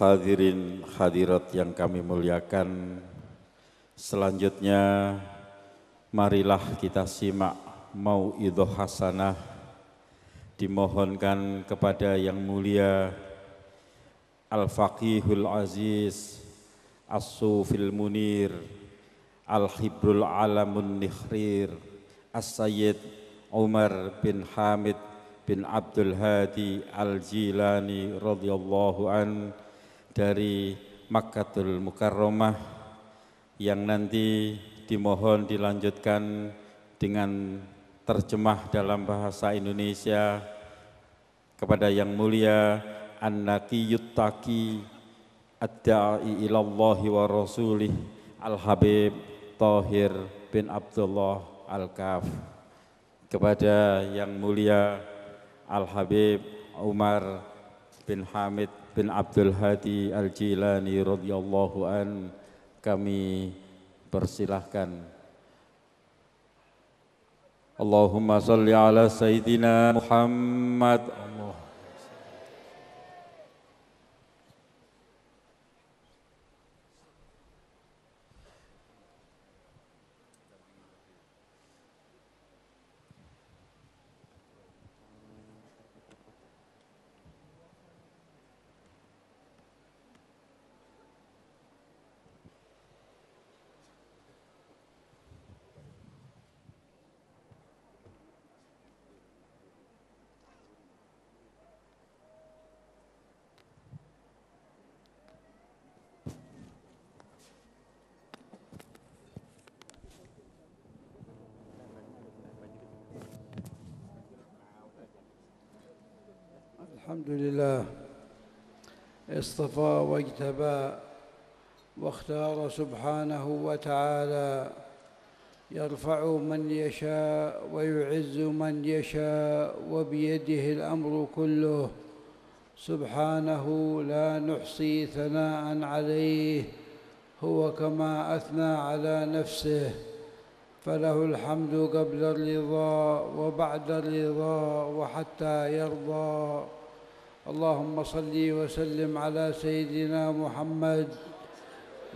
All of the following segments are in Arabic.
Hadirin hadirat yang kami muliakan, selanjutnya marilah kita simak mau idoh hasanah dimohonkan kepada yang mulia Al-Faqihul Aziz As-Sufil Munir Al-Hibrul Alamun Nihrir As-Sayyid Umar bin Hamid bin Abdul Hadi Al-Jilani radhiyallahu anhu dari Makkatul Mukarromah yang nanti dimohon dilanjutkan dengan terjemah dalam bahasa Indonesia kepada Yang Mulia an Naki Taqi Ad-Da'i ilallahi wa rasulih Al-Habib Tahir bin Abdullah Al-Kaf kepada Yang Mulia Al-Habib Umar bin Hamid bin Abdul Hadi Al Jilani radhiyallahu an kami persilahkan. Allahumma salli ala sayyidina Muhammad. Allah. الحمد لله اصطفى واجتبى واختار سبحانه وتعالى يرفع من يشاء ويعز من يشاء وبيده الامر كله سبحانه لا نحصي ثناء عليه هو كما اثنى على نفسه فله الحمد قبل الرضا وبعد الرضا وحتى يرضى اللهم صل وسلم على سيدنا محمد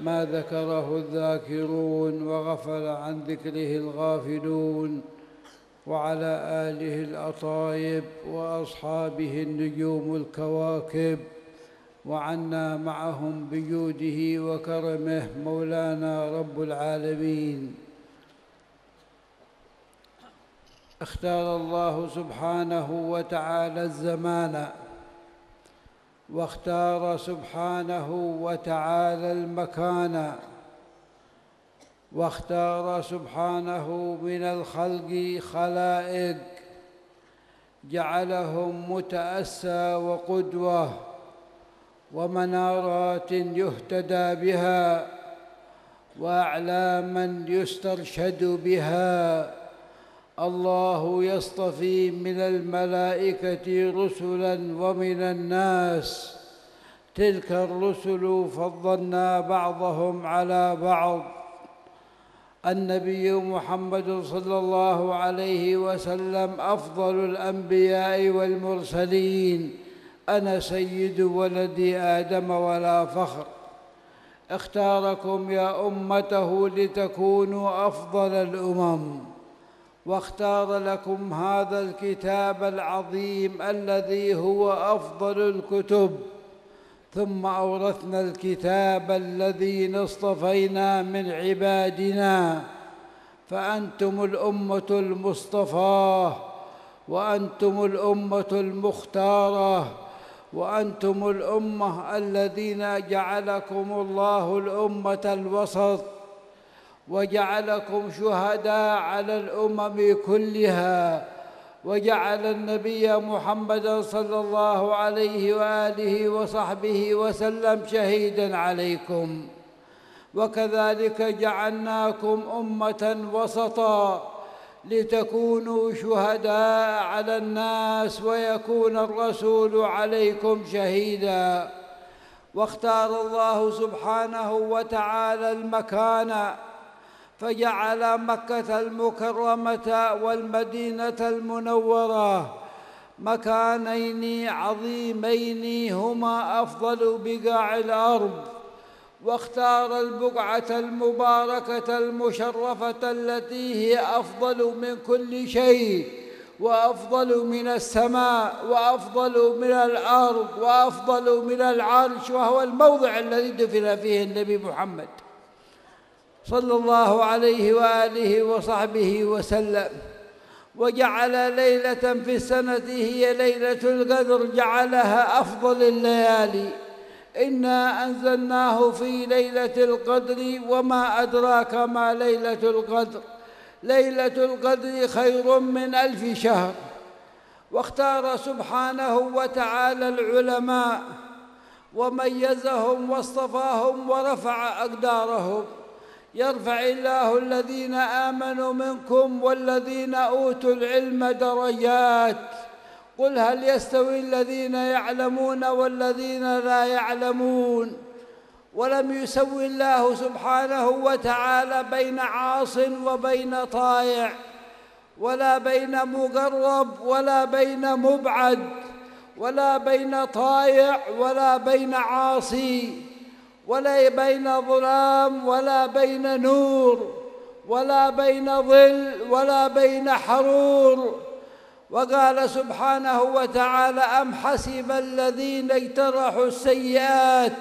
ما ذكره الذاكرون وغفل عن ذكره الغافلون وعلى اله الاطايب واصحابه النجوم الكواكب وعنا معهم بجوده وكرمه مولانا رب العالمين اختار الله سبحانه وتعالى الزمان واختار سبحانه وتعالى المكان واختار سبحانه من الخلق خلائق جعلهم متأسى وقدوة ومنارات يهتدى بها وأعلاما يسترشد بها الله يصطفي من الملائكة رسلا ومن الناس تلك الرسل فضلنا بعضهم على بعض النبي محمد صلى الله عليه وسلم أفضل الأنبياء والمرسلين أنا سيد ولدي آدم ولا فخر اختاركم يا أمته لتكونوا أفضل الأمم واختار لكم هذا الكتاب العظيم الذي هو افضل الكتب ثم اورثنا الكتاب الذين اصطفينا من عبادنا فانتم الامه المصطفاه وانتم الامه المختاره وانتم الامه الذين جعلكم الله الامه الوسط وجعلكم شهداء على الأمم كلها وجعل النبي محمدا صلى الله عليه وآله وصحبه وسلم شهيدا عليكم وكذلك جعلناكم أمة وسطا لتكونوا شهداء على الناس ويكون الرسول عليكم شهيدا واختار الله سبحانه وتعالى المكان فجعل مكة المكرمة والمدينة المنورة مكانين عظيمين هما أفضل بقاع الأرض واختار البقعة المباركة المشرفة التي هي أفضل من كل شيء وأفضل من السماء وأفضل من الأرض وأفضل من العرش وهو الموضع الذي دفن فيه النبي محمد صلى الله عليه وآله وصحبه وسلم وجعل ليلة في السنة هي ليلة القدر جعلها أفضل الليالي إنا أنزلناه في ليلة القدر وما أدراك ما ليلة القدر ليلة القدر خير من ألف شهر واختار سبحانه وتعالى العلماء وميزهم واصطفاهم ورفع أقدارهم يرفع الله الذين آمنوا منكم والذين أوتوا العلم درجات قل هل يستوي الذين يعلمون والذين لا يعلمون ولم يسوي الله سبحانه وتعالى بين عاص وبين طائع ولا بين مقرب ولا بين مبعد ولا بين طائع ولا بين عاصي ولا بين ظلام ولا بين نور ولا بين ظل ولا بين حرور وقال سبحانه وتعالى أم حسب الذين اجترحوا السيئات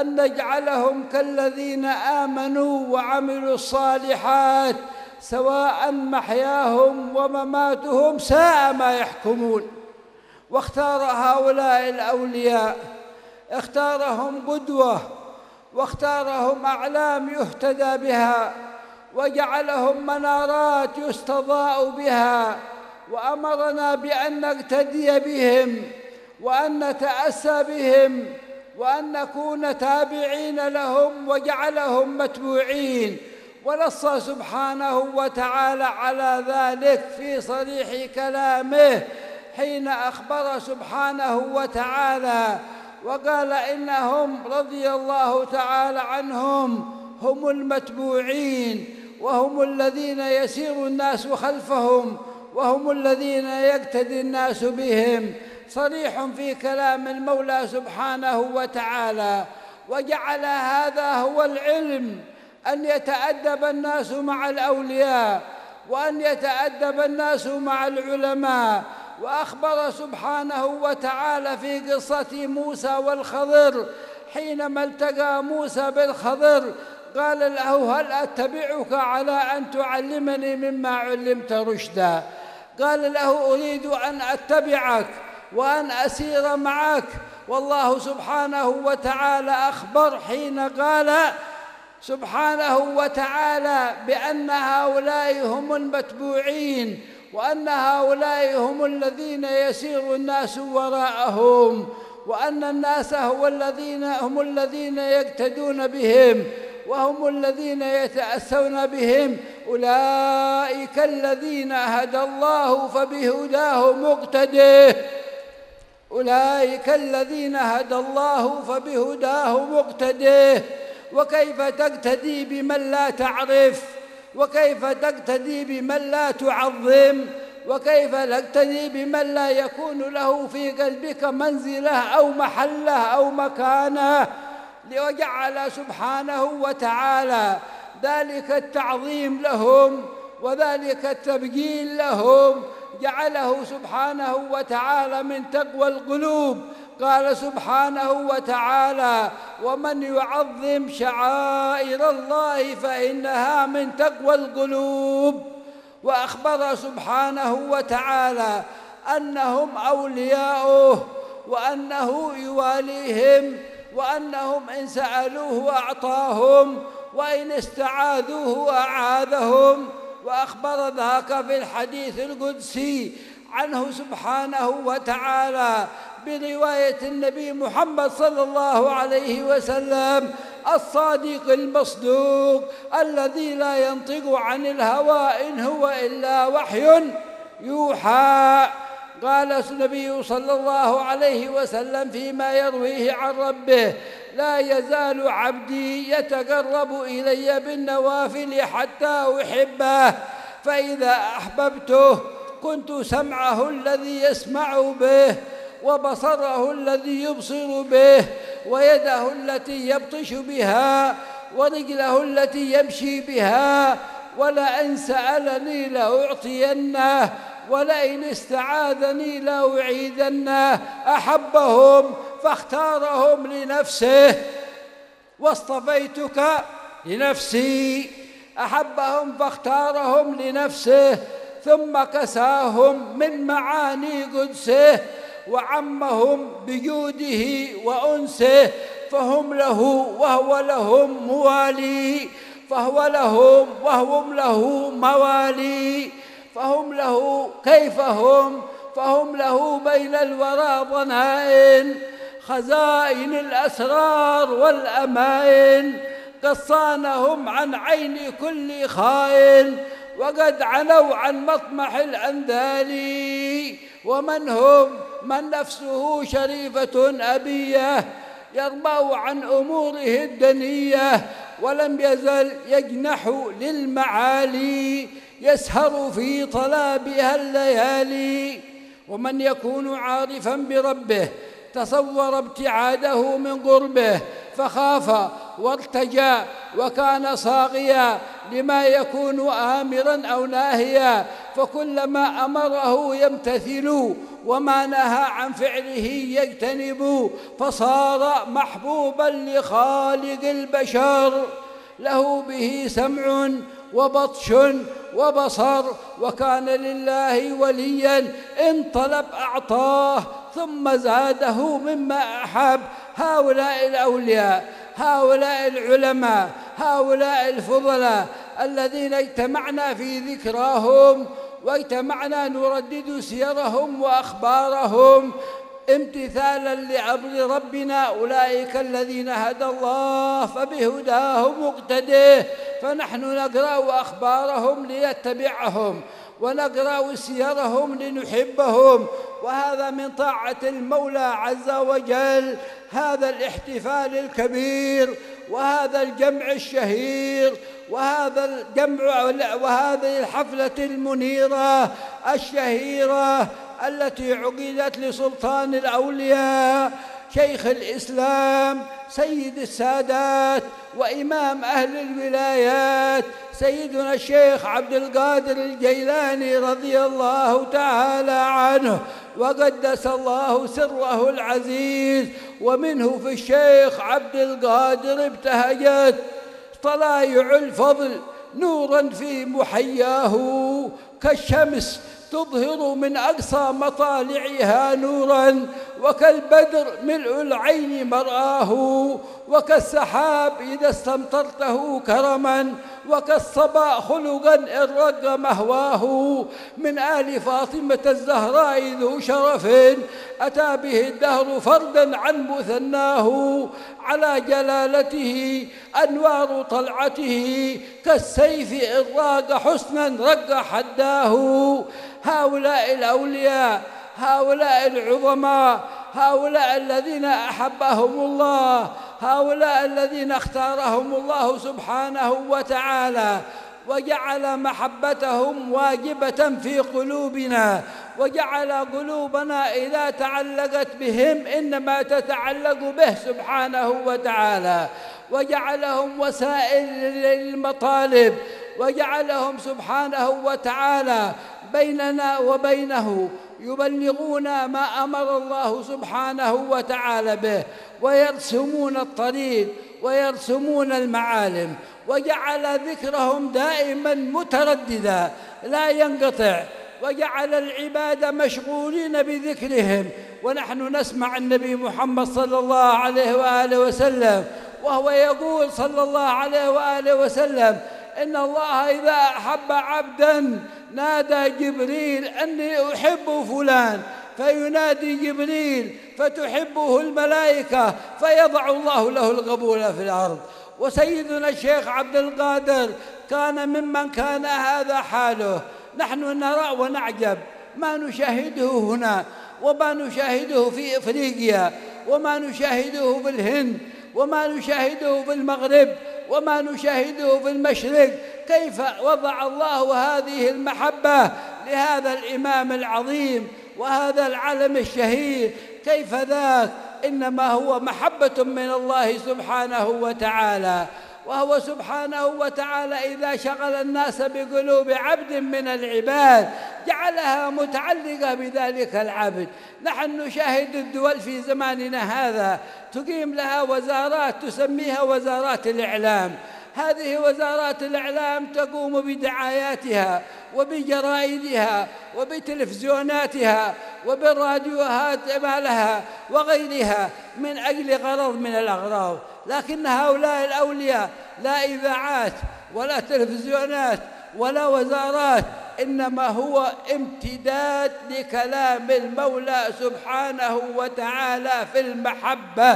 أن نجعلهم كالذين آمنوا وعملوا الصالحات سواء محياهم ومماتهم ساء ما يحكمون واختار هؤلاء الأولياء اختارهم قدوه واختارهم أعلام يهتدى بها وجعلهم منارات يستضاء بها وأمرنا بأن نقتدي بهم وأن نتأسى بهم وأن نكون تابعين لهم وجعلهم متبوعين ونص سبحانه وتعالى على ذلك في صريح كلامه حين أخبر سبحانه وتعالى وقال إنهم رضي الله تعالى عنهم هم المتبوعين وهم الذين يسير الناس خلفهم وهم الذين يقتدي الناس بهم صريح في كلام المولى سبحانه وتعالى وجعل هذا هو العلم أن يتأدب الناس مع الأولياء وأن يتأدب الناس مع العلماء وأخبر سبحانه وتعالى في قصة موسى والخضر حينما التقى موسى بالخضر قال له هل أتبعك على أن تعلمني مما علمت رشدا قال له أريد أن أتبعك وأن أسير معك والله سبحانه وتعالى أخبر حين قال سبحانه وتعالى بأن هؤلاء هم المتبوعين وأن هؤلاء هم الذين يسير الناس وراءهم وأن الناس هو الذين هم الذين يقتدون بهم وهم الذين يتأسون بهم أولئك الذين هدى الله فبهداه مقتده أولئك الذين هدى الله فبهداه مقتده وكيف تقتدي بمن لا تعرف وكيف تقتدي بمن لا تعظم وكيف تقتدي بمن لا يكون له في قلبك منزله او محله او مكانه وجعل سبحانه وتعالى ذلك التعظيم لهم وذلك التبجيل لهم جعله سبحانه وتعالى من تقوى القلوب قال سبحانه وتعالى ومن يعظم شعائر الله فإنها من تقوى القلوب وأخبر سبحانه وتعالى أنهم أولياؤه وأنه يواليهم وأنهم إن سألوه أعطاهم وإن استعاذوه أعاذهم وأخبر ذاك في الحديث القدسي عنه سبحانه وتعالى برواية النبي محمد صلى الله عليه وسلم الصادق المصدوق الذي لا ينطق عن الهوى إن هو إلا وحي يوحى قال النبي صلى الله عليه وسلم فيما يرويه عن ربه لا يزال عبدي يتقرب إلي بالنوافل حتى أحبه فإذا أحببته كنت سمعه الذي يسمع به وبصره الذي يبصر به ويده التي يبطش بها ورجله التي يمشي بها ولئن سألني لأعطينه ولئن استعاذني لأعيدنه أحبهم فاختارهم لنفسه واصطفيتك لنفسي أحبهم فاختارهم لنفسه ثم كساهم من معاني قدسه وعمهم بجوده وأنسه فهم له وهو لهم موالي فهو لهم وهم له موالي فهم له كيف هم فهم له بين الورى ضنائن خزائن الأسرار والأمائن قصانهم عن عين كل خائن وقد عنوا عن مطمح الأنذال ومن هم من نفسه شريفة أبية يرضى عن أموره الدنية ولم يزل يجنح للمعالي يسهر في طلابها الليالي ومن يكون عارفا بربه تصور ابتعاده من قربه فخاف وارتجى وكان صاغيا لما يكون آمرا أو ناهيا فكلما أمره يمتثل وما نهى عن فعله يجتنب فصار محبوبا لخالق البشر له به سمع وبطش وبصر وكان لله وليا إن طلب أعطاه ثم زاده مما أحب هؤلاء الأولياء هؤلاء العلماء هؤلاء الفضلاء الذين اجتمعنا في ذكراهم واجتمعنا نردد سيرهم وأخبارهم امتثالا لعبد ربنا أولئك الذين هدى الله فبهداه مقتديه فنحن نقرأ أخبارهم ليتبعهم ونقرأ سيرهم لنحبهم وهذا من طاعة المولى عز وجل هذا الاحتفال الكبير وهذا الجمع الشهير وهذا الجمع وهذه الحفلة المنيرة الشهيرة التي عقدت لسلطان الأولياء شيخ الإسلام سيد السادات وإمام أهل الولايات سيدنا الشيخ عبد القادر الجيلاني رضي الله تعالى عنه وقدس الله سره العزيز ومنه في الشيخ عبد القادر ابتهجت طلايع الفضل نورا في محياه كالشمس تظهر من أقصى مطالعها نورا وكالبدر ملء العين مرآه وكالسحاب إذا استمطرته كرما وكالصبا خلقا إن رق مهواه من آل فاطمة الزهراء ذو شرف أتى به الدهر فردا عن مثناه على جلالته أنوار طلعته كالسيف إن راق حسنا رق حداه هؤلاء الأولياء هؤلاء العظماء هؤلاء الذين أحبهم الله هؤلاء الذين اختارهم الله سبحانه وتعالى وجعل محبتهم واجبة في قلوبنا وجعل قلوبنا إذا تعلقت بهم إنما تتعلق به سبحانه وتعالى وجعلهم وسائل للمطالب وجعلهم سبحانه وتعالى بيننا وبينه يبلغون ما أمر الله سبحانه وتعالى به ويرسمون الطريق ويرسمون المعالم وجعل ذكرهم دائما مترددا لا ينقطع وجعل العباد مشغولين بذكرهم ونحن نسمع النبي محمد صلى الله عليه وآله وسلم وهو يقول صلى الله عليه وآله وسلم إن الله إذا أحب عبدا نادى جبريل أني أحب فلان فينادي جبريل فتحبه الملائكة فيضع الله له القبول في الأرض وسيدنا الشيخ عبد القادر كان ممن كان هذا حاله نحن نرى ونعجب ما نشاهده هنا وما نشاهده في إفريقيا وما نشاهده في الهند وما نشاهده في المغرب وما نشاهده في المشرق كيف وضع الله هذه المحبة لهذا الإمام العظيم وهذا العلم الشهير كيف ذاك إنما هو محبة من الله سبحانه وتعالى وهو سبحانه وتعالى إذا شغل الناس بقلوب عبد من العباد جعلها متعلقة بذلك العبد نحن نشاهد الدول في زماننا هذا تقيم لها وزارات تسميها وزارات الإعلام هذه وزارات الإعلام تقوم بدعاياتها وبجرائدها وبتلفزيوناتها وبالراديوهات مالها وغيرها من أجل غرض من الأغراض لكن هؤلاء الأولياء لا إذاعات ولا تلفزيونات ولا وزارات إنما هو امتداد لكلام المولى سبحانه وتعالى في المحبة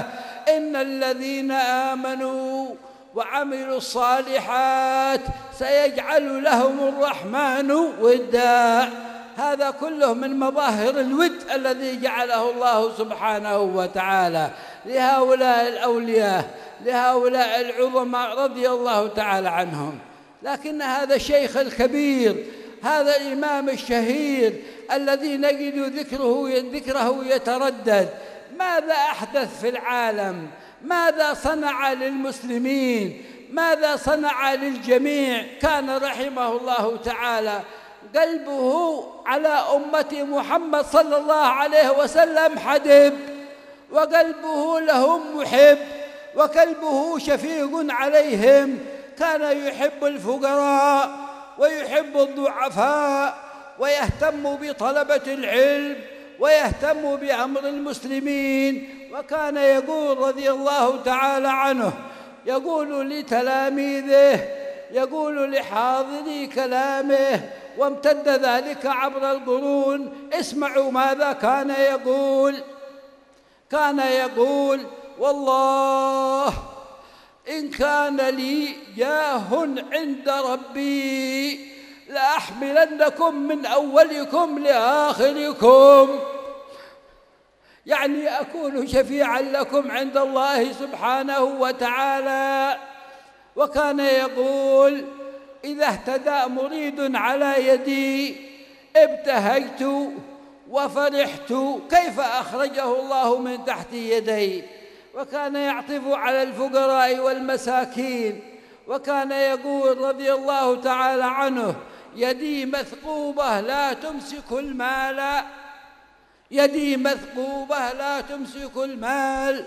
إن الذين آمنوا وعملوا الصالحات سيجعل لهم الرحمن وداء هذا كله من مظاهر الود الذي جعله الله سبحانه وتعالى لهؤلاء الأولياء لهؤلاء العظماء رضي الله تعالى عنهم لكن هذا الشيخ الكبير هذا الإمام الشهير الذي نجد ذكره ذكره يتردد ماذا أحدث في العالم ماذا صنع للمسلمين ماذا صنع للجميع كان رحمه الله تعالى قلبه على أمة محمد صلى الله عليه وسلم حدب وقلبه لهم محب وقلبه شفيق عليهم كان يحب الفقراء ويحب الضعفاء ويهتم بطلبة العلم ويهتم بأمر المسلمين وكان يقول رضي الله تعالى عنه يقول لتلاميذه يقول لحاضري كلامه وامتد ذلك عبر القرون اسمعوا ماذا كان يقول كان يقول والله إن كان لي جاه عند ربي لأحملنكم من أولكم لآخركم يعني أكون شفيعا لكم عند الله سبحانه وتعالى وكان يقول إذا اهتدى مريد على يدي ابتهجت وفرحت كيف أخرجه الله من تحت يدي وكان يعطف على الفقراء والمساكين وكان يقول رضي الله تعالى عنه يدي مثقوبة لا تمسك المال يدي مثقوبة لا تمسك المال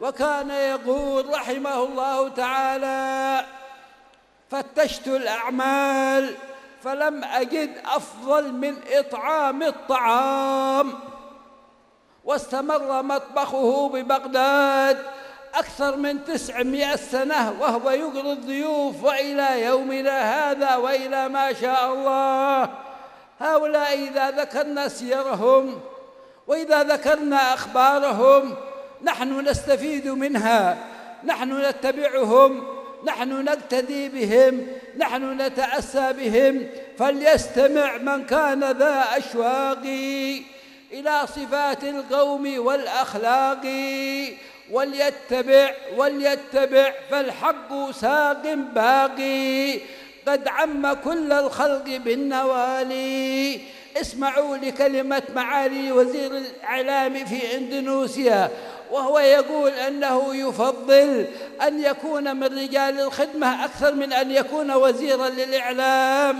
وكان يقول رحمه الله تعالى فتشت الأعمال فلم أجد أفضل من إطعام الطعام واستمر مطبخه ببغداد أكثر من تسعمائة سنة وهو يقري الضيوف وإلى يومنا هذا وإلى ما شاء الله هؤلاء إذا ذكرنا سيرهم وإذا ذكرنا أخبارهم نحن نستفيد منها نحن نتبعهم نحن نقتدي بهم نحن نتأسى بهم فليستمع من كان ذا أشواقي إلى صفات القوم والأخلاق وليتبع وليتبع فالحق ساق باقي قد عم كل الخلق بالنوالي اسمعوا لكلمة معالي وزير الإعلام في إندونيسيا وهو يقول أنه يفضل أن يكون من رجال الخدمة أكثر من أن يكون وزيرا للإعلام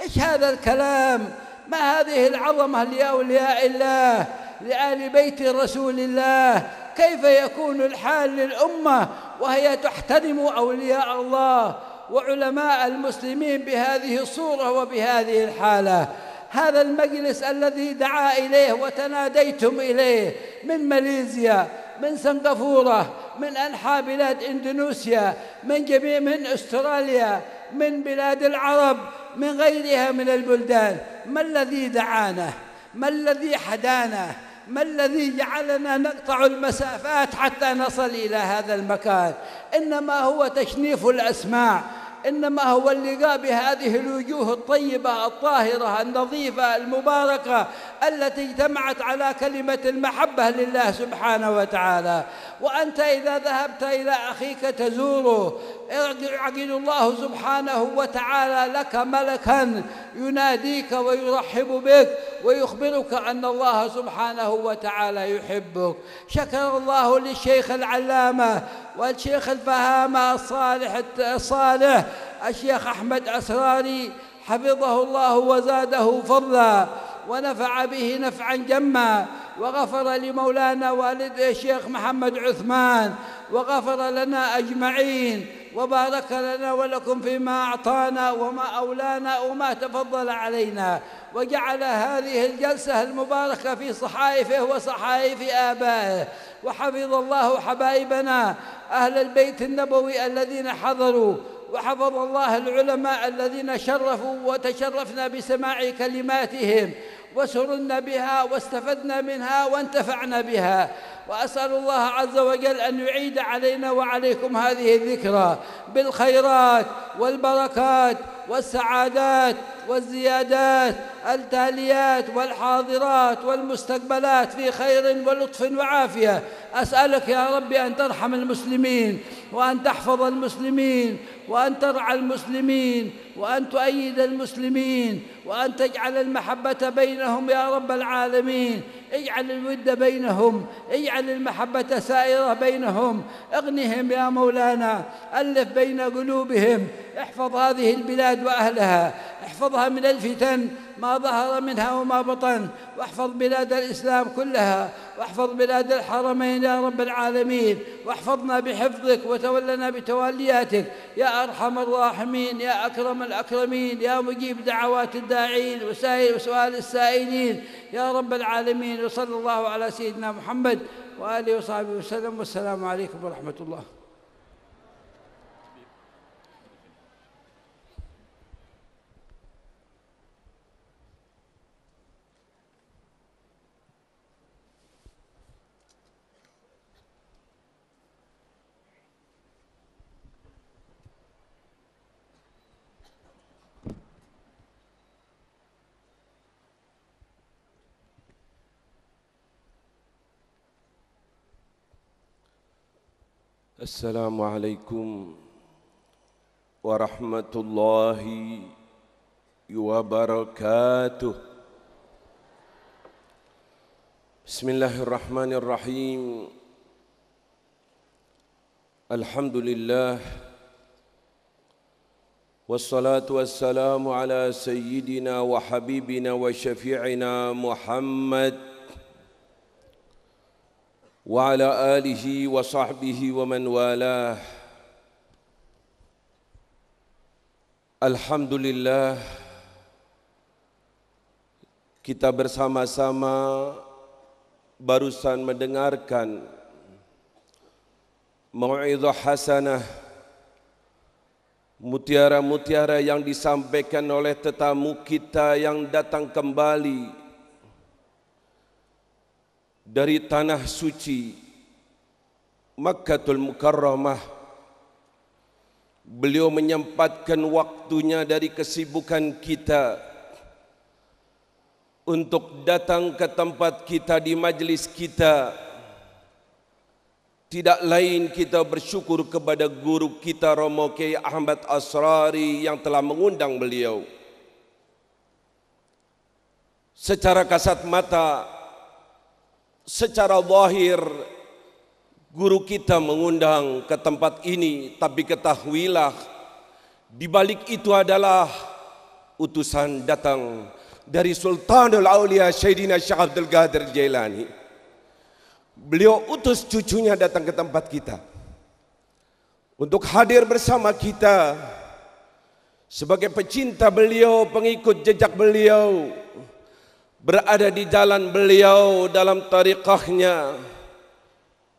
إيش هذا الكلام؟ ما هذه العظمة لأولياء الله لآل بيت رسول الله كيف يكون الحال للأمة وهي تحترم أولياء الله وعلماء المسلمين بهذه الصورة وبهذه الحالة هذا المجلس الذي دعا إليه وتناديتم إليه من ماليزيا من سنغافورة من أنحاء بلاد إندونيسيا من جميع من أستراليا من بلاد العرب من غيرها من البلدان ما الذي دعانا ما الذي حدانا ما الذي جعلنا نقطع المسافات حتى نصل إلى هذا المكان إنما هو تشنيف الأسماع إنما هو اللقاء بهذه الوجوه الطيبة الطاهرة النظيفة المباركة التي اجتمعت على كلمة المحبة لله سبحانه وتعالى وأنت إذا ذهبت إلى أخيك تزوره يعقد الله سبحانه وتعالى لك ملكا يناديك ويرحب بك ويخبرك أن الله سبحانه وتعالى يحبك شكر الله للشيخ العلامة والشيخ الفهامة الصالح الصالح الشيخ أحمد أسراري حفظه الله وزاده فضلا ونفع به نفعا جما وغفر لمولانا والد الشيخ محمد عثمان وغفر لنا أجمعين وبارك لنا ولكم فيما أعطانا وما أولانا وما تفضل علينا وجعل هذه الجلسة المباركة في صحائفه وصحائف آبائه وحفظ الله حبايبنا أهل البيت النبوي الذين حضروا وحفظ الله العلماء الذين شرفوا وتشرفنا بسماع كلماتهم وسرنا بها واستفدنا منها وانتفعنا بها وأسأل الله عز وجل أن يعيد علينا وعليكم هذه الذكرى بالخيرات والبركات والسعادات والزيادات التاليات والحاضرات والمستقبلات في خير ولطف وعافية أسألك يا رب أن ترحم المسلمين وأن تحفظ المسلمين وأن ترعى المسلمين وأن تؤيد المسلمين وأن تجعل المحبة بينهم يا رب العالمين اجعل الود بينهم اجعل المحبة سائرة بينهم اغنهم يا مولانا ألف بين قلوبهم احفظ هذه البلاد البلاد وأهلها احفظها من الفتن ما ظهر منها وما بطن واحفظ بلاد الإسلام كلها واحفظ بلاد الحرمين يا رب العالمين واحفظنا بحفظك وتولنا بتولياتك يا أرحم الراحمين يا أكرم الأكرمين يا مجيب دعوات الداعين وسائل وسؤال السائلين يا رب العالمين وصلى الله على سيدنا محمد وآله وصحبه وسلم والسلام عليكم ورحمة الله السلام عليكم ورحمة الله وبركاته بسم الله الرحمن الرحيم الحمد لله والصلاة والسلام على سيدنا وحبيبنا وشفيعنا محمد وعلى آله وصحبه ومن والاه الحمد لله kita bersama-sama barusan mendengarkan mau'izah hasanah mutiara-mutiara yang disampaikan oleh tetamu kita yang datang kembali dari tanah suci Makkahul Mukarramah beliau menyempatkan waktunya dari kesibukan kita untuk datang ke tempat kita di majlis kita tidak lain kita bersyukur kepada guru kita Romo Kiai Ahmad Asrari yang telah mengundang beliau secara kasat mata secara zahir guru kita mengundang ke tempat ini tapi ketahuilah di balik itu adalah utusan datang dari Sultanul Aulia Syedina Syekh Abdul Qadir Jailani. Beliau utus cucunya datang ke tempat kita untuk hadir bersama kita sebagai pecinta beliau, pengikut jejak beliau berada di jalan beliau dalam tariqahnya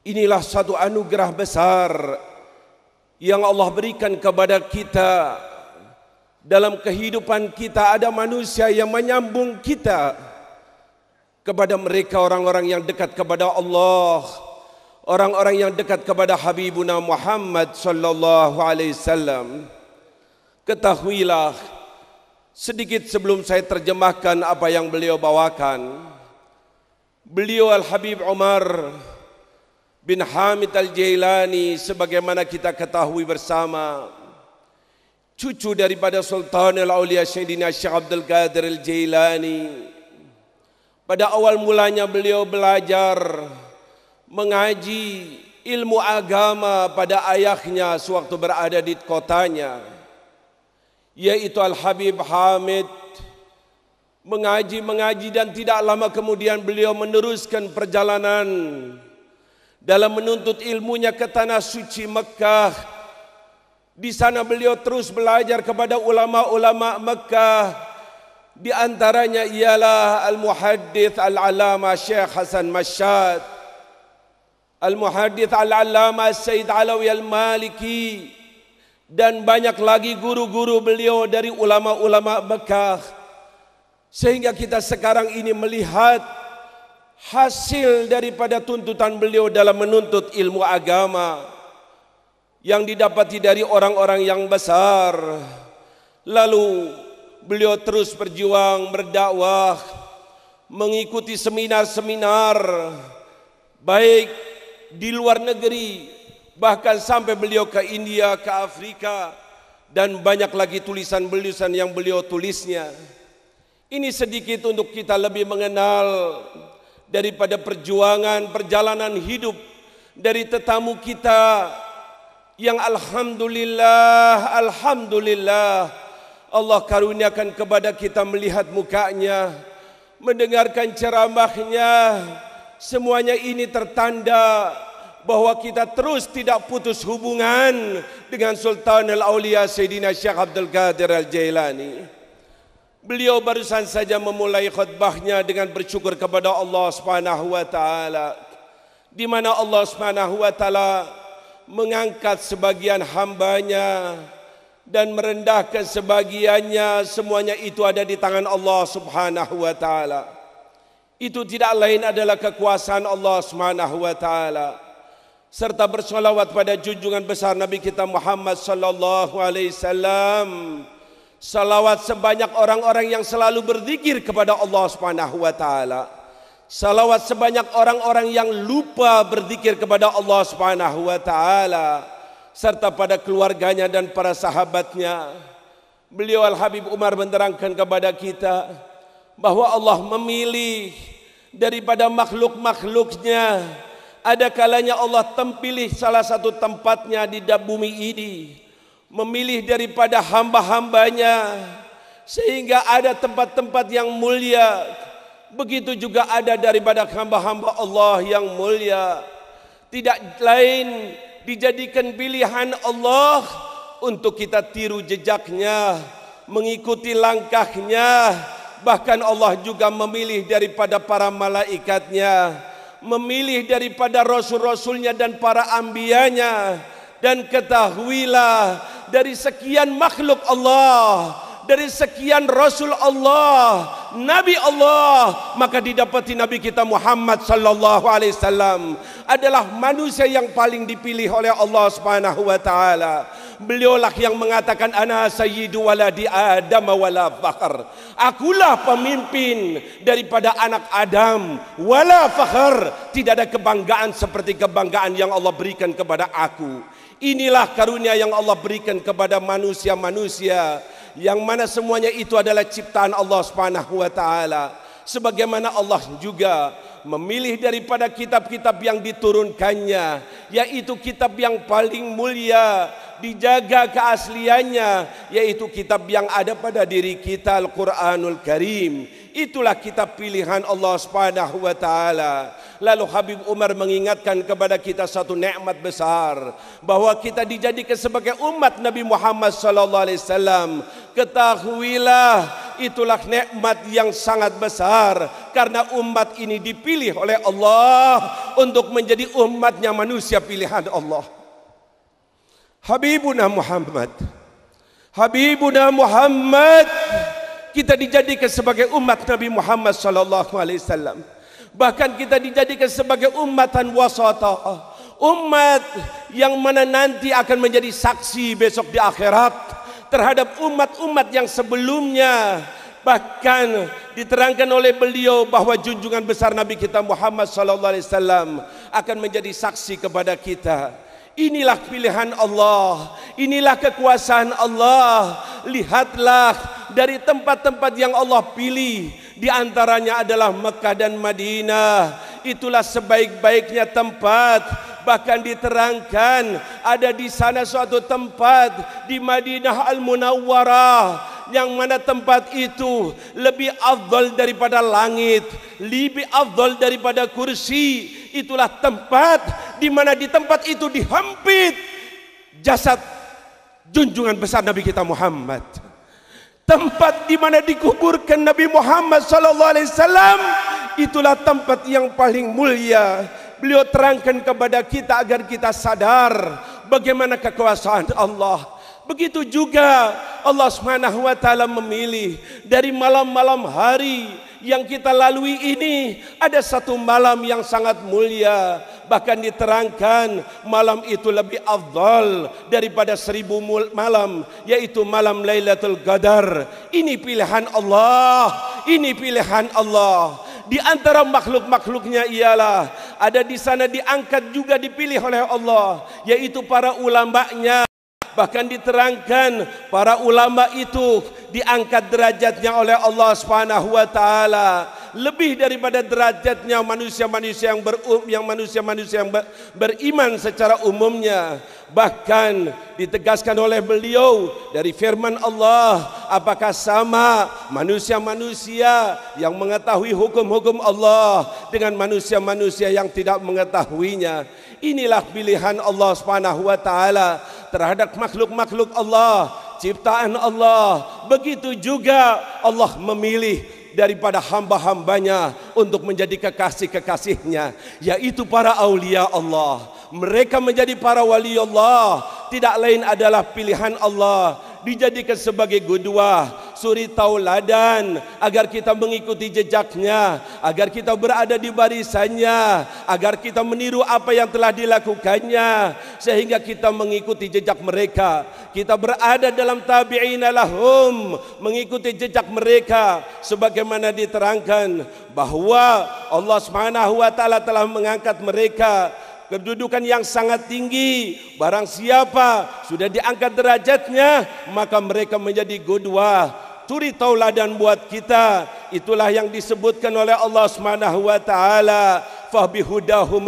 inilah satu anugerah besar yang Allah berikan kepada kita dalam kehidupan kita ada manusia yang menyambung kita kepada mereka orang-orang yang dekat kepada Allah orang-orang yang dekat kepada Habibuna Muhammad sallallahu alaihi wasallam ketahuilah sedikit sebelum saya terjemahkan apa yang beliau bawakan, beliau Al-Habib Umar bin Hamid Al-Jailani sebagaimana kita ketahui bersama, cucu daripada Sultan Al-Aulia Syedina Syekh Abdul Qadir Al-Jailani. Pada awal mulanya beliau belajar mengaji ilmu agama pada ayahnya sewaktu berada di kotanya yaitu Al Habib Hamid mengaji mengaji dan tidak lama kemudian beliau meneruskan perjalanan dalam menuntut ilmunya ke tanah suci Mekah di sana beliau terus belajar kepada ulama-ulama Mekah di antaranya ialah Al Muhaddits Al Alama Syekh Hasan Masyad Al Muhaddits Al Alama Syed Alawi Al Maliki dan banyak lagi guru-guru beliau dari ulama-ulama Mekah sehingga kita sekarang ini melihat hasil daripada tuntutan beliau dalam menuntut ilmu agama yang didapati dari orang-orang yang besar lalu beliau terus berjuang berdakwah mengikuti seminar-seminar baik di luar negeri bahkan sampai beliau ke India, ke Afrika dan banyak lagi tulisan-tulisan yang beliau tulisnya. Ini sedikit untuk kita lebih mengenal daripada perjuangan, perjalanan hidup dari tetamu kita yang alhamdulillah, alhamdulillah Allah karuniakan kepada kita melihat mukanya, mendengarkan ceramahnya, semuanya ini tertanda bahwa kita terus tidak putus hubungan dengan Sultan Al-Aulia Sayyidina Syekh Abdul Qadir Al-Jailani. Beliau barusan saja memulai khutbahnya dengan bersyukur kepada Allah Subhanahu wa taala. Di mana Allah Subhanahu wa taala mengangkat sebagian hambanya dan merendahkan sebagiannya semuanya itu ada di tangan Allah Subhanahu wa taala. Itu tidak lain adalah kekuasaan Allah Subhanahu wa taala serta bersolawat pada junjungan besar Nabi kita Muhammad sallallahu alaihi wasallam. Salawat sebanyak orang-orang yang selalu berzikir kepada Allah Subhanahu wa taala. Salawat sebanyak orang-orang yang lupa berzikir kepada Allah Subhanahu wa taala serta pada keluarganya dan para sahabatnya. Beliau Al Habib Umar menerangkan kepada kita bahwa Allah memilih daripada makhluk-makhluknya ada kalanya Allah tempilih salah satu tempatnya di bumi ini memilih daripada hamba-hambanya sehingga ada tempat-tempat yang mulia begitu juga ada daripada hamba-hamba Allah yang mulia tidak lain dijadikan pilihan Allah untuk kita tiru jejaknya mengikuti langkahnya bahkan Allah juga memilih daripada para malaikatnya memilih daripada rasul-rasulnya dan para ambianya dan ketahuilah dari sekian makhluk Allah dari sekian rasul Allah nabi Allah maka didapati nabi kita Muhammad sallallahu alaihi wasallam adalah manusia yang paling dipilih oleh Allah Subhanahu wa taala beliaulah yang mengatakan ana sayyidu waladi adam wala fakhr akulah pemimpin daripada anak adam wala fakhr tidak ada kebanggaan seperti kebanggaan yang Allah berikan kepada aku inilah karunia yang Allah berikan kepada manusia-manusia yang mana semuanya itu adalah ciptaan Allah Subhanahu wa taala sebagaimana Allah juga memilih daripada kitab-kitab yang diturunkannya yaitu kitab yang paling mulia dijaga keasliannya yaitu kitab yang ada pada diri kita Al-Qur'anul Karim itulah kitab pilihan Allah Subhanahu wa taala lalu Habib Umar mengingatkan kepada kita satu nikmat besar bahwa kita dijadikan sebagai umat Nabi Muhammad sallallahu alaihi wasallam ketahuilah itulah nikmat yang sangat besar karena umat ini dipilih oleh Allah untuk menjadi umatnya manusia pilihan Allah Habibuna Muhammad Habibuna Muhammad kita dijadikan sebagai umat Nabi Muhammad sallallahu alaihi wasallam bahkan kita dijadikan sebagai umatan wasata umat yang mana nanti akan menjadi saksi besok di akhirat terhadap umat-umat yang sebelumnya bahkan diterangkan oleh beliau bahwa junjungan besar Nabi kita Muhammad sallallahu alaihi wasallam akan menjadi saksi kepada kita. Inilah pilihan Allah, inilah kekuasaan Allah. Lihatlah dari tempat-tempat yang Allah pilih, di antaranya adalah Mekah dan Madinah. Itulah sebaik-baiknya tempat. Bahkan diterangkan ada di sana suatu tempat di Madinah Al-Munawwarah yang mana tempat itu lebih afdol daripada langit, lebih afdol daripada kursi. Itulah tempat di mana di tempat itu dihampit jasad junjungan besar Nabi kita Muhammad. Tempat di mana dikuburkan Nabi Muhammad sallallahu alaihi wasallam itulah tempat yang paling mulia. Beliau terangkan kepada kita agar kita sadar bagaimana kekuasaan Allah. Begitu juga Allah Subhanahu wa taala memilih dari malam-malam hari yang kita lalui ini ada satu malam yang sangat mulia bahkan diterangkan malam itu lebih afdal daripada seribu malam yaitu malam Lailatul Qadar ini pilihan Allah ini pilihan Allah di antara makhluk-makhluknya ialah ada di sana diangkat juga dipilih oleh Allah yaitu para ulama'nya bahkan diterangkan para ulama itu diangkat derajatnya oleh Allah Subhanahu wa taala lebih daripada derajatnya manusia-manusia yang ber yang manusia-manusia yang beriman secara umumnya bahkan ditegaskan oleh beliau dari firman Allah apakah sama manusia-manusia yang mengetahui hukum-hukum Allah dengan manusia-manusia yang tidak mengetahuinya inilah pilihan Allah Subhanahu wa taala terhadap makhluk-makhluk Allah, ciptaan Allah. Begitu juga Allah memilih daripada hamba-hambanya untuk menjadi kekasih-kekasihnya, yaitu para aulia Allah. Mereka menjadi para wali Allah, tidak lain adalah pilihan Allah dijadikan sebagai gudua suri tauladan agar kita mengikuti jejaknya agar kita berada di barisannya agar kita meniru apa yang telah dilakukannya sehingga kita mengikuti jejak mereka kita berada dalam tabi'in lahum mengikuti jejak mereka sebagaimana diterangkan bahwa Allah Subhanahu wa taala telah mengangkat mereka kedudukan yang sangat tinggi barang siapa sudah diangkat derajatnya maka mereka menjadi godwa Turi tauladan buat kita itulah yang disebutkan oleh Allah Subhanahu wa taala fa bihudahu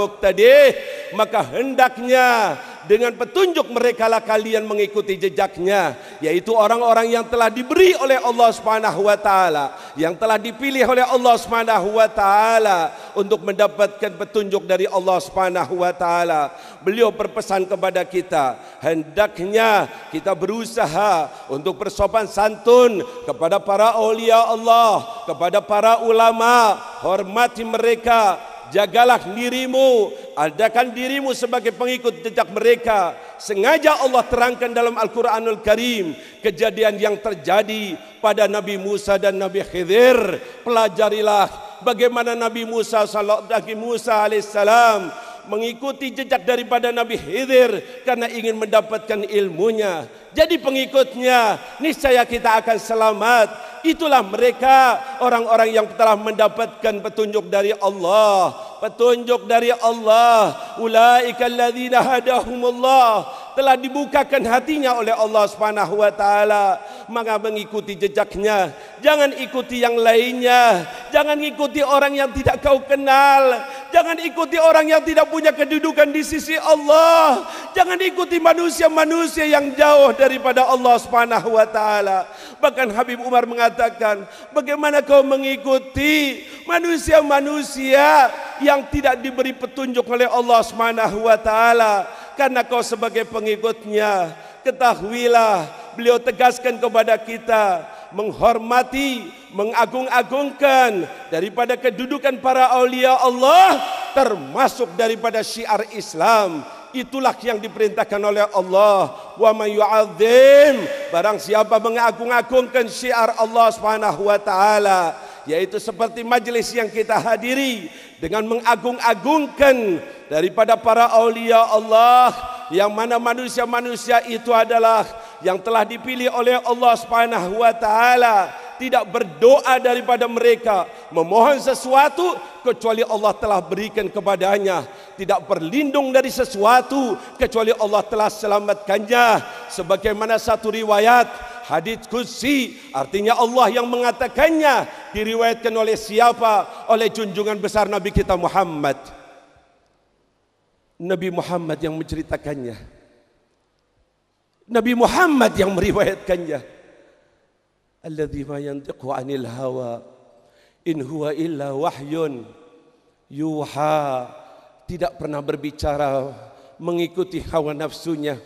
maka hendaknya dengan petunjuk mereka lah kalian mengikuti jejaknya yaitu orang-orang yang telah diberi oleh Allah Subhanahu wa taala yang telah dipilih oleh Allah Subhanahu wa taala untuk mendapatkan petunjuk dari Allah Subhanahu wa taala beliau berpesan kepada kita hendaknya kita berusaha untuk bersopan santun kepada para aulia Allah kepada para ulama hormati mereka jagalah dirimu adakan dirimu sebagai pengikut jejak mereka sengaja Allah terangkan dalam Al-Qur'anul Karim kejadian yang terjadi pada Nabi Musa dan Nabi Khidir pelajarilah bagaimana Nabi Musa sallallahu Musa alaihissalam mengikuti jejak daripada Nabi Khidir karena ingin mendapatkan ilmunya jadi pengikutnya niscaya kita akan selamat itulah mereka orang-orang yang telah mendapatkan petunjuk dari Allah petunjuk dari Allah ulaikal ladzina hadahumullah telah dibukakan hatinya oleh Allah Subhanahu wa taala maka mengikuti jejaknya jangan ikuti yang lainnya jangan ikuti orang yang tidak kau kenal jangan ikuti orang yang tidak punya kedudukan di sisi Allah jangan ikuti manusia-manusia yang jauh dari daripada Allah Subhanahu wa taala. Bahkan Habib Umar mengatakan, "Bagaimana kau mengikuti manusia-manusia yang tidak diberi petunjuk oleh Allah Subhanahu wa taala karena kau sebagai pengikutnya?" Ketahuilah, beliau tegaskan kepada kita menghormati, mengagung-agungkan daripada kedudukan para aulia Allah termasuk daripada syiar Islam itulah yang diperintahkan oleh Allah wa may yu'azzim barang siapa mengagung-agungkan syiar Allah Subhanahu wa taala yaitu seperti majlis yang kita hadiri dengan mengagung-agungkan daripada para aulia Allah yang mana manusia-manusia itu adalah yang telah dipilih oleh Allah Subhanahu wa taala tidak berdoa daripada mereka memohon sesuatu kecuali Allah telah berikan kepadanya tidak berlindung dari sesuatu kecuali Allah telah selamatkannya sebagaimana satu riwayat hadis kursi artinya Allah yang mengatakannya diriwayatkan oleh siapa oleh junjungan besar nabi kita Muhammad Nabi Muhammad yang menceritakannya Nabi Muhammad yang meriwayatkannya. الذي ما ينطق عن الهوى إن هو إلا وحي يوحى tidak pernah berbicara mengikuti hawa nafsunya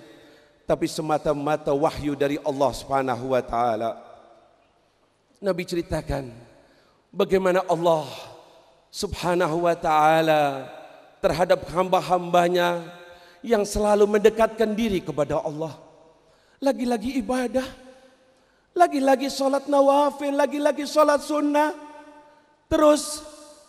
tapi semata-mata wahyu dari Allah Subhanahu wa taala. Nabi ceritakan bagaimana Allah Subhanahu wa taala terhadap hamba-hambanya yang selalu mendekatkan diri kepada Allah. Lagi-lagi ibadah lagi-lagi sholat nawafil, lagi-lagi sholat sunnah. Terus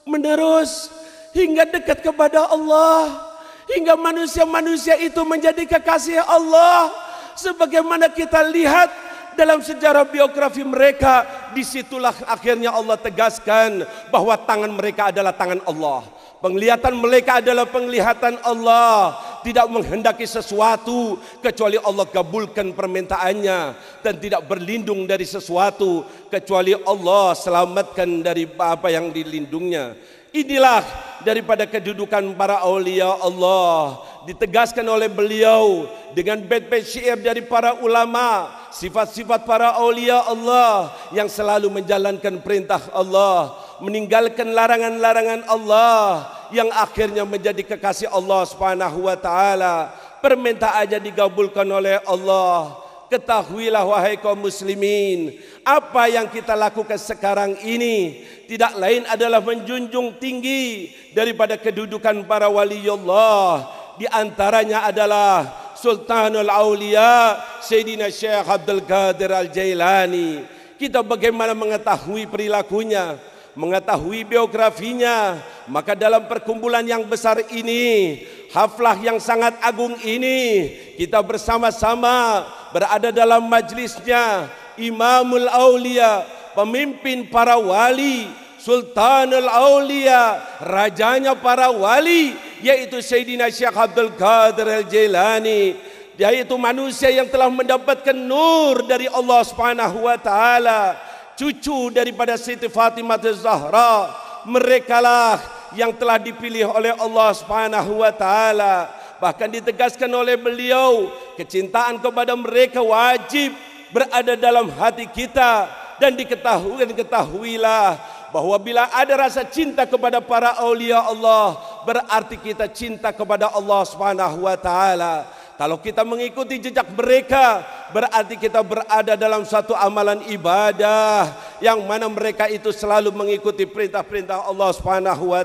menerus hingga dekat kepada Allah. Hingga manusia-manusia itu menjadi kekasih Allah. Sebagaimana kita lihat dalam sejarah biografi mereka. Disitulah akhirnya Allah tegaskan bahwa tangan mereka adalah tangan Allah. Allah. Penglihatan mereka adalah penglihatan Allah tidak menghendaki sesuatu kecuali Allah gabulkan permintaannya dan tidak berlindung dari sesuatu kecuali Allah selamatkan dari apa yang dilindungnya inilah daripada kedudukan para aulia Allah ditegaskan oleh beliau dengan bait-bait syair dari para ulama sifat-sifat para aulia Allah yang selalu menjalankan perintah Allah meninggalkan larangan-larangan Allah yang akhirnya menjadi kekasih Allah Subhanahu wa taala permintaannya digabulkan oleh Allah ketahuilah wahai kaum muslimin apa yang kita lakukan sekarang ini tidak lain adalah menjunjung tinggi daripada kedudukan para wali Allah di antaranya adalah Sultanul Aulia Sayyidina Syekh Abdul Qadir Al-Jailani kita bagaimana mengetahui perilakunya mengetahui biografinya, maka dalam perkumpulan yang besar ini, haflah yang sangat agung ini, kita bersama-sama berada dalam majlisnya Imamul Aulia, pemimpin para wali, Sultanul Aulia, rajanya para wali, yaitu Sayyidina Syekh Abdul Qadir Al-Jilani, yaitu manusia yang telah mendapatkan nur dari Allah Subhanahu wa taala cucu daripada Siti Fatimah Zahra merekalah yang telah dipilih oleh Allah Subhanahu wa taala bahkan ditegaskan oleh beliau kecintaan kepada mereka wajib berada dalam hati kita dan diketahui dan ketahuilah bahwa bila ada rasa cinta kepada para aulia Allah berarti kita cinta kepada Allah Subhanahu wa taala kalau kita mengikuti jejak mereka Berarti kita berada dalam satu amalan ibadah Yang mana mereka itu selalu mengikuti perintah-perintah Allah Subhanahu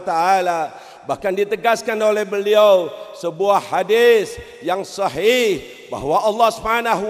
Bahkan ditegaskan oleh beliau Sebuah hadis yang sahih Bahawa Allah Subhanahu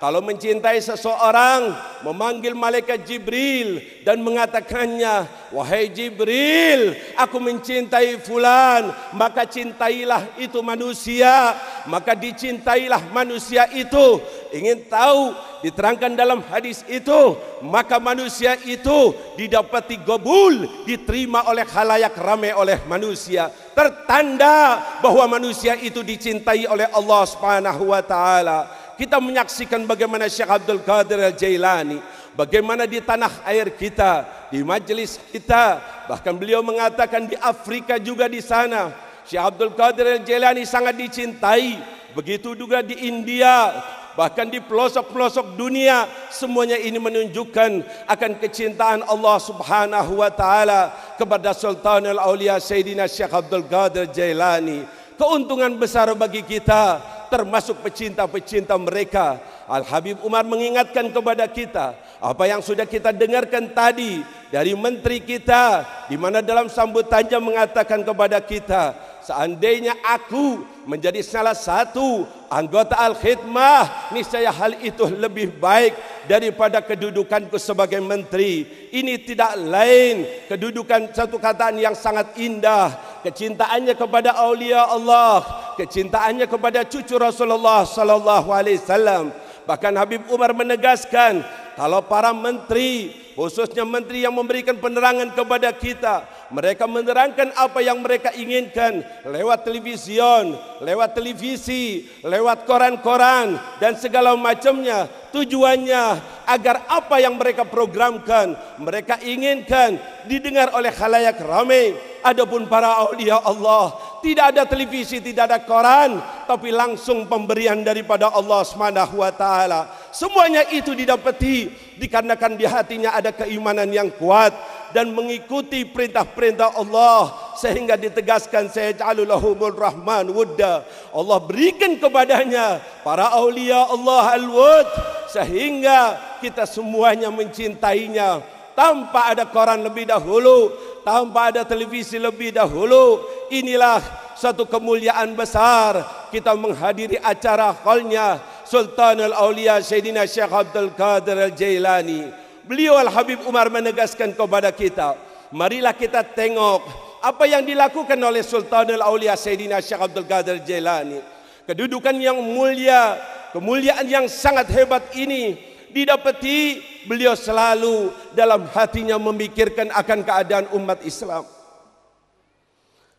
kalau mencintai seseorang, memanggil malaikat Jibril dan mengatakannya, "Wahai Jibril, aku mencintai fulan." Maka cintailah itu manusia, maka dicintailah manusia itu. Ingin tahu diterangkan dalam hadis itu, maka manusia itu didapati gobul, diterima oleh halayak ramai oleh manusia. Tertanda bahwa manusia itu dicintai oleh Allah Subhanahu wa taala kita menyaksikan bagaimana Syekh Abdul Qadir Al-Jailani bagaimana di tanah air kita di majlis kita bahkan beliau mengatakan di Afrika juga di sana Syekh Abdul Qadir Al-Jailani sangat dicintai begitu juga di India bahkan di pelosok-pelosok dunia semuanya ini menunjukkan akan kecintaan Allah Subhanahu wa taala kepada Sultan Al Aulia Sayyidina Syekh Abdul Qadir Jailani keuntungan besar bagi kita termasuk pecinta-pecinta mereka. Al-Habib Umar mengingatkan kepada kita apa yang sudah kita dengarkan tadi dari menteri kita di mana dalam sambutannya mengatakan kepada kita seandainya aku menjadi salah satu anggota al-khidmah niscaya hal itu lebih baik daripada kedudukanku sebagai menteri ini tidak lain kedudukan satu kataan yang sangat indah kecintaannya kepada aulia Allah kecintaannya kepada cucu Rasulullah sallallahu alaihi wasallam bahkan Habib Umar menegaskan kalau para menteri khususnya menteri yang memberikan penerangan kepada kita mereka menerangkan apa yang mereka inginkan lewat televisyen, lewat televisi, lewat koran-koran dan segala macamnya. Tujuannya agar apa yang mereka programkan, mereka inginkan didengar oleh khalayak ramai. Adapun para awliya Allah, tidak ada televisi, tidak ada koran, tapi langsung pemberian daripada Allah Subhanahu wa taala. Semuanya itu didapati dikarenakan di hatinya ada keimanan yang kuat dan mengikuti perintah-perintah Allah sehingga ditegaskan saya ja'alulahumul rahman wudda Allah berikan kepadanya para aulia Allah al-wud sehingga kita semuanya mencintainya tanpa ada koran lebih dahulu, tanpa ada televisi lebih dahulu. Inilah satu kemuliaan besar kita menghadiri acara khulnya Sultanul Aulia Syedina Syekh Abdul Qadir Al-Jailani. Beliau Al-Habib Umar menegaskan kepada kita, marilah kita tengok apa yang dilakukan oleh Sultanul Aulia Syedina Syekh Abdul Qadir Jailani. Kedudukan yang mulia, kemuliaan yang sangat hebat ini didapati beliau selalu dalam hatinya memikirkan akan keadaan umat Islam.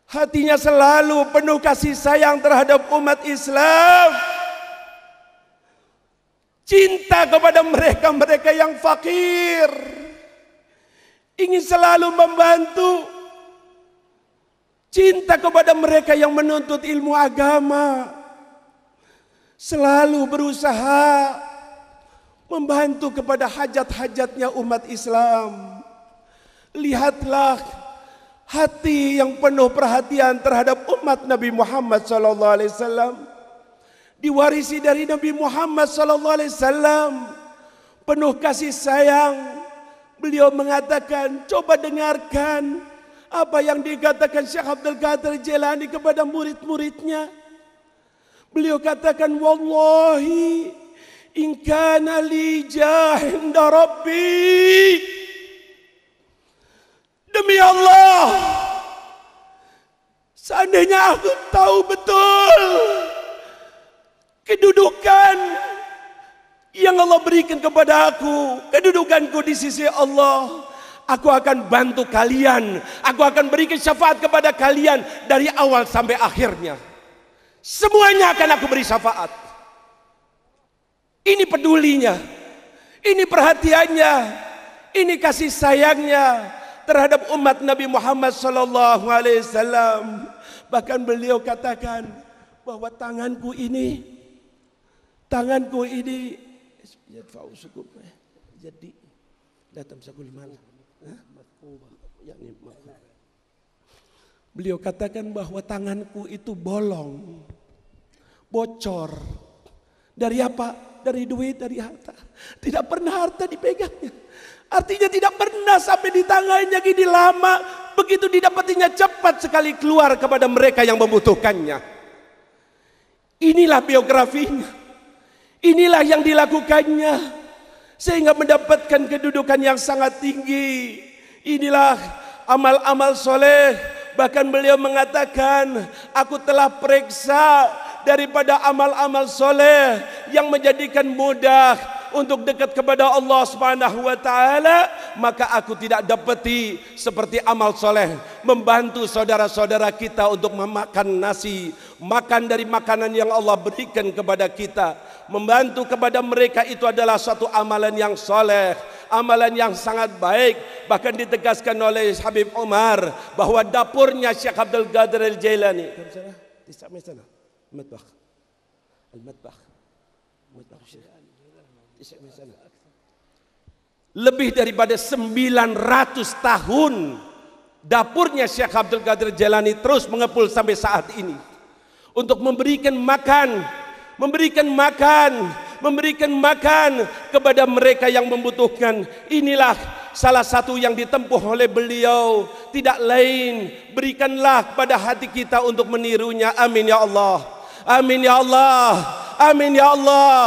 Hatinya selalu penuh kasih sayang terhadap umat Islam. Cinta kepada mereka-mereka yang fakir. Ingin selalu membantu. Cinta kepada mereka yang menuntut ilmu agama. Selalu berusaha berusaha membantu kepada hajat-hajatnya umat Islam. Lihatlah hati yang penuh perhatian terhadap umat Nabi Muhammad sallallahu alaihi wasallam diwarisi dari Nabi Muhammad sallallahu alaihi wasallam penuh kasih sayang beliau mengatakan coba dengarkan apa yang dikatakan Syekh Abdul Qadir Jilani kepada murid-muridnya beliau katakan wallahi in kana li jahin darabbi demi Allah seandainya aku tahu betul kedudukan yang Allah berikan kepada aku kedudukanku di sisi Allah aku akan bantu kalian aku akan berikan syafaat kepada kalian dari awal sampai akhirnya semuanya akan aku beri syafaat Ini pedulinya, ini perhatiannya, ini kasih sayangnya terhadap umat Nabi Muhammad sallallahu alaihi wasallam. Bahkan beliau katakan bahwa tanganku ini tanganku ini jadi Beliau katakan bahwa tanganku itu bolong, bocor. Dari apa? dari duit, dari harta. Tidak pernah harta dipegangnya. Artinya tidak pernah sampai di tangannya gini lama. Begitu didapatinya cepat sekali keluar kepada mereka yang membutuhkannya. Inilah biografinya. Inilah yang dilakukannya. Sehingga mendapatkan kedudukan yang sangat tinggi. Inilah amal-amal soleh Bahkan beliau mengatakan, aku telah periksa daripada amal-amal soleh yang menjadikan mudah untuk dekat kepada Allah Subhanahu maka aku tidak dapati seperti amal soleh membantu saudara-saudara kita untuk memakan nasi makan dari makanan yang Allah berikan kepada kita membantu kepada mereka itu adalah satu amalan yang soleh amalan yang sangat baik bahkan ditegaskan oleh Habib Omar bahawa dapurnya Syekh Abdul Gadir Al Jailani lebih daripada 900 tahun dapurnya Syekh Abdul Gadir Jailani terus mengepul sampai saat ini untuk memberikan makan memberikan makan memberikan makan kepada mereka yang membutuhkan. Inilah salah satu yang ditempuh oleh beliau. Tidak lain, berikanlah kepada hati kita untuk menirunya. Amin ya Allah. Amin ya Allah. Amin ya Allah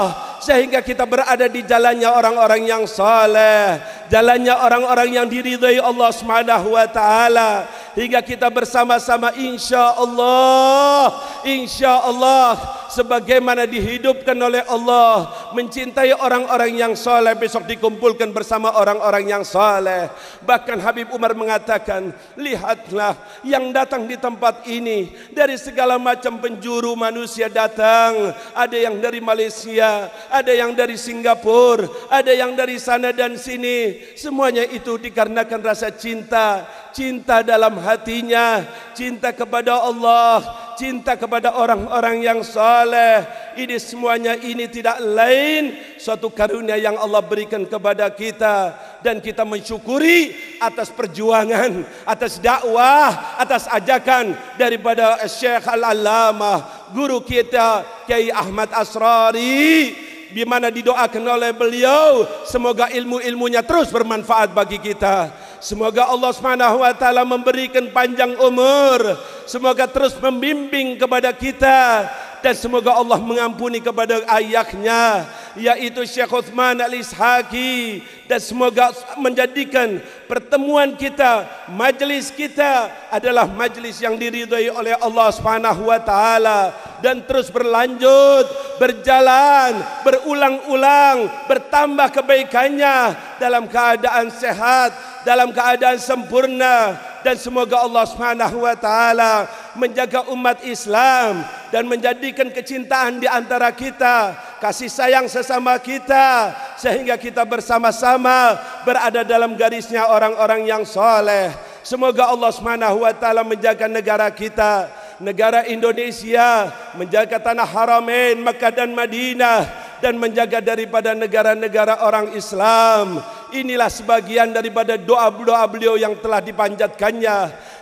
sehingga kita berada di jalannya orang-orang yang saleh, jalannya orang-orang yang diridhai Allah Subhanahu wa taala hingga kita bersama-sama insyaallah insyaallah sebagaimana dihidupkan oleh Allah mencintai orang-orang yang saleh besok dikumpulkan bersama orang-orang yang saleh bahkan Habib Umar mengatakan lihatlah yang datang di tempat ini dari segala macam penjuru manusia datang ada yang dari Malaysia ada yang dari Singapura, ada yang dari sana dan sini. Semuanya itu dikarenakan rasa cinta, cinta dalam hatinya, cinta kepada Allah, cinta kepada orang-orang yang soleh. Ini semuanya ini tidak lain suatu karunia yang Allah berikan kepada kita dan kita mensyukuri atas perjuangan, atas dakwah, atas ajakan daripada Syekh Al-Allamah guru kita Kiai Ahmad Asrari di mana didoakan oleh beliau semoga ilmu-ilmunya terus bermanfaat bagi kita semoga Allah Subhanahu wa taala memberikan panjang umur semoga terus membimbing kepada kita dan semoga Allah mengampuni kepada ayahnya yaitu Syekh Uthman Al Ishaqi dan semoga menjadikan pertemuan kita majlis kita adalah majlis yang diridhai oleh Allah Subhanahu wa taala dan terus berlanjut berjalan berulang-ulang bertambah kebaikannya dalam keadaan sehat dalam keadaan sempurna dan semoga Allah Subhanahu wa taala menjaga umat Islam dan menjadikan kecintaan di antara kita kasih sayang sesama kita sehingga kita bersama-sama berada dalam garisnya orang-orang yang soleh semoga Allah Subhanahu wa taala menjaga negara kita negara Indonesia menjaga tanah haramain Mekah dan Madinah dan menjaga daripada negara-negara orang Islam inilah sebagian daripada doa-doa beliau yang telah dipanjatkannya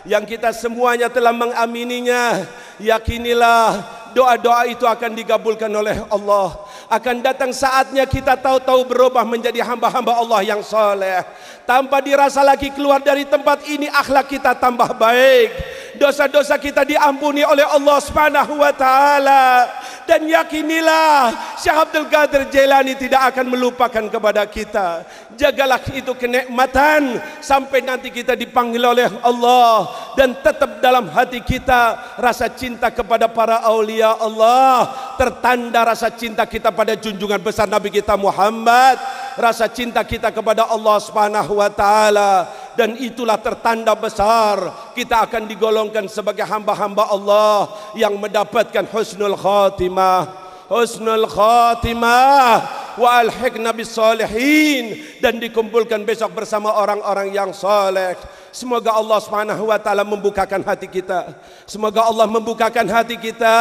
yang kita semuanya telah mengamininya yakinilah doa-doa itu akan digabulkan oleh Allah akan datang saatnya kita tahu-tahu berubah menjadi hamba-hamba Allah yang soleh. Tanpa dirasa lagi keluar dari tempat ini akhlak kita tambah baik. Dosa-dosa kita diampuni oleh Allah Subhanahu wa taala. Dan yakinilah Syekh Abdul Qadir Jailani tidak akan melupakan kepada kita jagalah itu kenikmatan sampai nanti kita dipanggil oleh Allah dan tetap dalam hati kita rasa cinta kepada para aulia Allah tertanda rasa cinta kita pada junjungan besar Nabi kita Muhammad rasa cinta kita kepada Allah Subhanahu wa taala dan itulah tertanda besar kita akan digolongkan sebagai hamba-hamba Allah yang mendapatkan husnul khatimah husnul khatimah wa alhiqna bisalihin dan dikumpulkan besok bersama orang-orang yang saleh. Semoga Allah Subhanahu wa taala membukakan hati kita. Semoga Allah membukakan hati kita.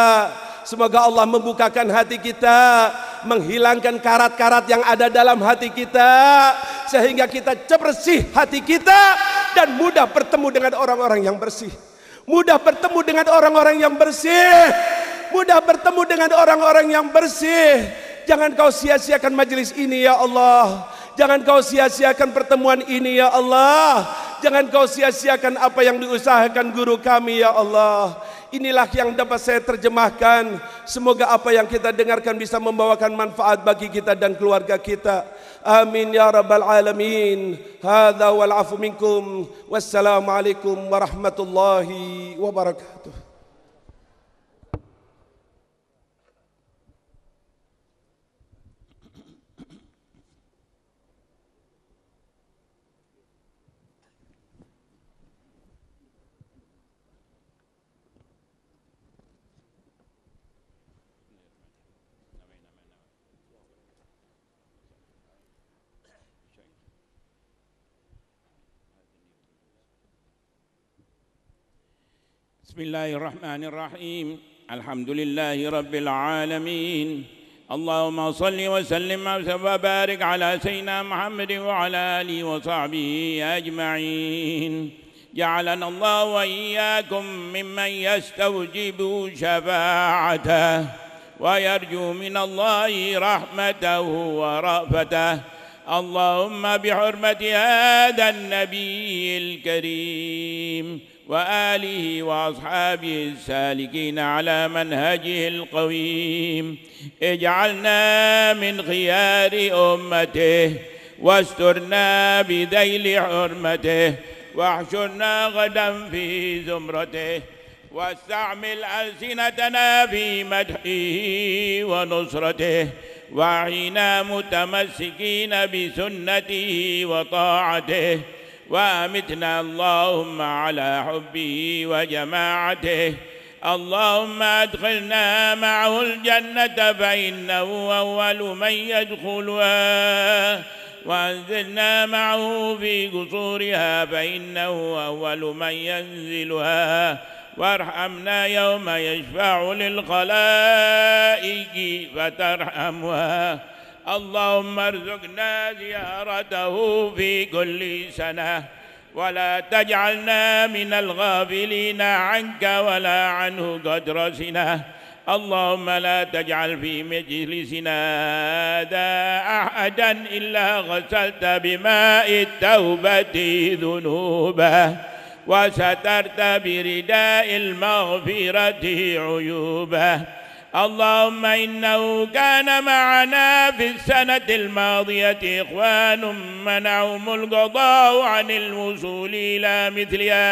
Semoga Allah membukakan hati kita, menghilangkan karat-karat yang ada dalam hati kita sehingga kita bersih hati kita dan mudah bertemu dengan orang-orang yang bersih. Mudah bertemu dengan orang-orang yang bersih. Mudah bertemu dengan Orang -orang yang bersih. Jangan kau sia-siakan majelis ini ya Allah. Jangan kau sia-siakan pertemuan ini ya Allah. Jangan kau sia-siakan apa yang diusahakan guru kami ya Allah. Inilah yang dapat saya terjemahkan. Semoga apa yang kita dengarkan bisa membawakan manfaat bagi kita dan keluarga kita. Amin ya rabbal alamin. Hadza wal afu minkum. Wassalamualaikum warahmatullahi wabarakatuh. بسم الله الرحمن الرحيم الحمد لله رب العالمين اللهم صل وسلم وبارك على سيدنا محمد وعلى اله وصحبه اجمعين جعلنا الله واياكم ممن يستوجب شفاعته ويرجو من الله رحمته ورأفته اللهم بحرمه هذا النبي الكريم وآله وأصحابه السالكين على منهجه القويم اجعلنا من خيار أمته واسترنا بذيل حرمته واحشرنا غدا في زمرته واستعمل ألسنتنا في مدحه ونصرته وعينا متمسكين بسنته وطاعته وامتنا اللهم على حبه وجماعته اللهم أدخلنا معه الجنة فإنه أول من يدخلها وأنزلنا معه في قصورها فإنه أول من ينزلها وارحمنا يوم يشفع للخلائق فترحمها اللهم ارزقنا زيارته في كل سنة ولا تجعلنا من الغافلين عنك ولا عنه قد رسنا اللهم لا تجعل في مجلسنا هذا أحدا إلا غسلت بماء التوبة ذنوبه وسترت برداء المغفرة عيوبه اللهم إنه كان معنا في السنة الماضية إخوان منعهم القضاء عن الوصول إلى مثلها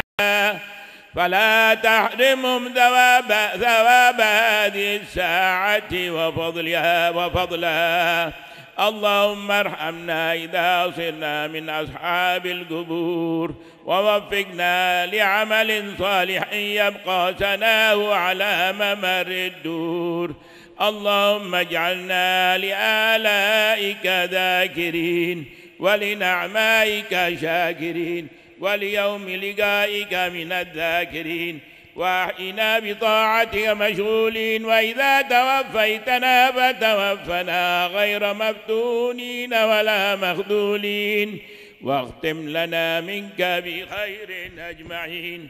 فلا تحرمهم ثواب ثواب هذه الساعة وفضلها وفضلها اللهم ارحمنا إذا صرنا من أصحاب القبور ووفقنا لعمل صالح يبقى سناه على ممر الدور اللهم اجعلنا لآلائك ذاكرين ولنعمائك شاكرين وليوم لقائك من الذاكرين وأحينا بطاعتك مشغولين واذا توفيتنا فتوفنا غير مفتونين ولا مخذولين واختم لنا منك بخير اجمعين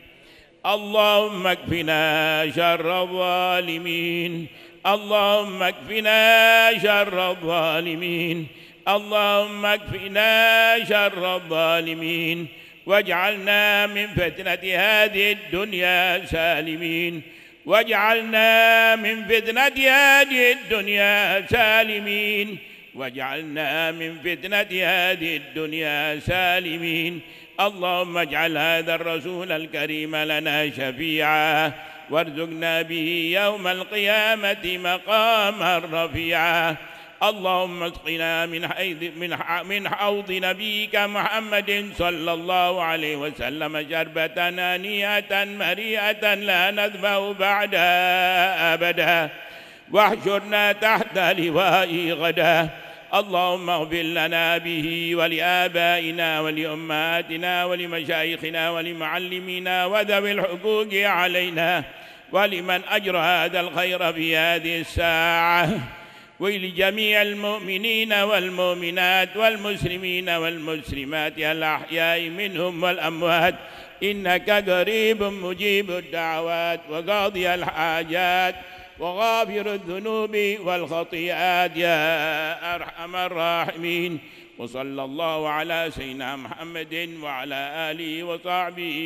اللهم اكفنا شر الظالمين اللهم اكفنا شر الظالمين اللهم اكفنا شر الظالمين واجعلنا من فتنة هذه الدنيا سالمين واجعلنا من فتنة هذه الدنيا سالمين واجعلنا من فتنة هذه الدنيا سالمين اللهم اجعل هذا الرسول الكريم لنا شفيعا وارزقنا به يوم القيامة مقاما رفيعا اللهم اسقنا من من من حوض نبيك محمد صلى الله عليه وسلم شربة آنية مريئة لا نذبح بعدها أبدا واحشرنا تحت لواء غدا اللهم اغفر لنا به ولآبائنا ولأمهاتنا ولمشايخنا ولمعلمينا وذوي الحقوق علينا ولمن أجرى هذا الخير في هذه الساعة ولجميع المؤمنين والمؤمنات والمسلمين والمسلمات الأحياء منهم والأموات إنك قريب مجيب الدعوات وقاضي الحاجات وغافر الذنوب والخطيئات يا أرحم الراحمين وصلى الله على سيدنا محمد وعلى آله وصحبه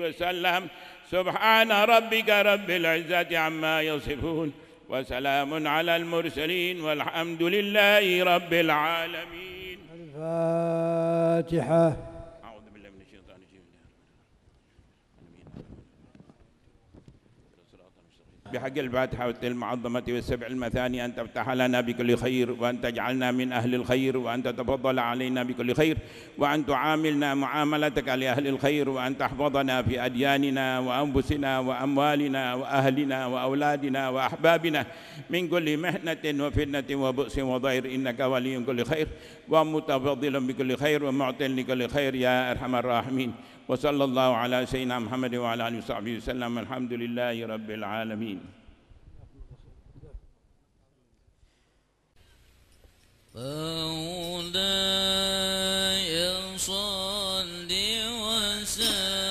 وسلم سبحان ربك رب العزة عما يصفون وسلام على المرسلين والحمد لله رب العالمين الفاتحه بحق الفاتحة المعظمة والسبع المثاني أن تفتح لنا بكل خير وأن تجعلنا من أهل الخير وأن تتفضل علينا بكل خير وأن تعاملنا معاملتك لأهل الخير وأن تحفظنا في أدياننا وأنفسنا وأموالنا وأهلنا وأولادنا وأحبابنا من كل محنة وفتنة وبؤس وضير إنك ولي كل خير ومتفضل بكل خير ومعطل لكل خير يا أرحم الراحمين وصلى الله على سيدنا محمد وعلى آله وصحبه وسلم الحمد لله رب العالمين فأولاي صل وسلم